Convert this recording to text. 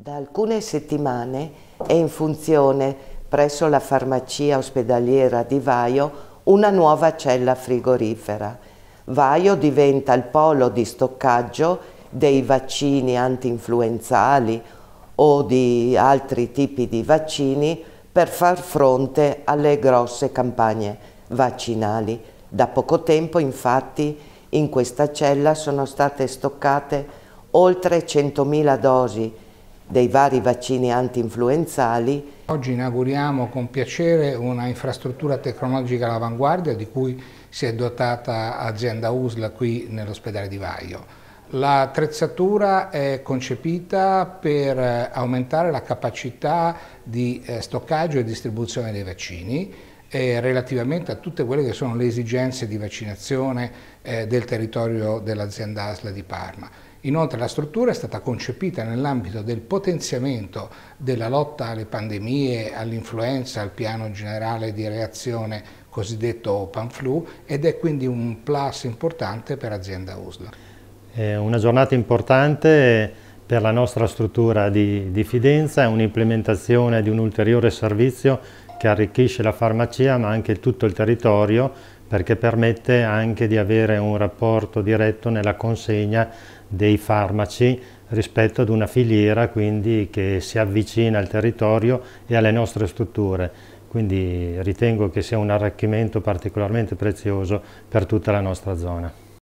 Da alcune settimane è in funzione presso la farmacia ospedaliera di Vaio una nuova cella frigorifera. Vaio diventa il polo di stoccaggio dei vaccini antinfluenzali o di altri tipi di vaccini per far fronte alle grosse campagne vaccinali. Da poco tempo infatti in questa cella sono state stoccate oltre 100.000 dosi dei vari vaccini anti-influenzali. Oggi inauguriamo con piacere una infrastruttura tecnologica all'avanguardia di cui si è dotata azienda USLA qui nell'ospedale di Vaio. L'attrezzatura è concepita per aumentare la capacità di eh, stoccaggio e distribuzione dei vaccini eh, relativamente a tutte quelle che sono le esigenze di vaccinazione eh, del territorio dell'azienda ASLA di Parma. Inoltre la struttura è stata concepita nell'ambito del potenziamento della lotta alle pandemie, all'influenza, al piano generale di reazione cosiddetto Panflu ed è quindi un plus importante per azienda USLA. È una giornata importante per la nostra struttura di, di Fidenza, è un'implementazione di un ulteriore servizio che arricchisce la farmacia ma anche tutto il territorio perché permette anche di avere un rapporto diretto nella consegna dei farmaci rispetto ad una filiera quindi che si avvicina al territorio e alle nostre strutture. Quindi ritengo che sia un arricchimento particolarmente prezioso per tutta la nostra zona.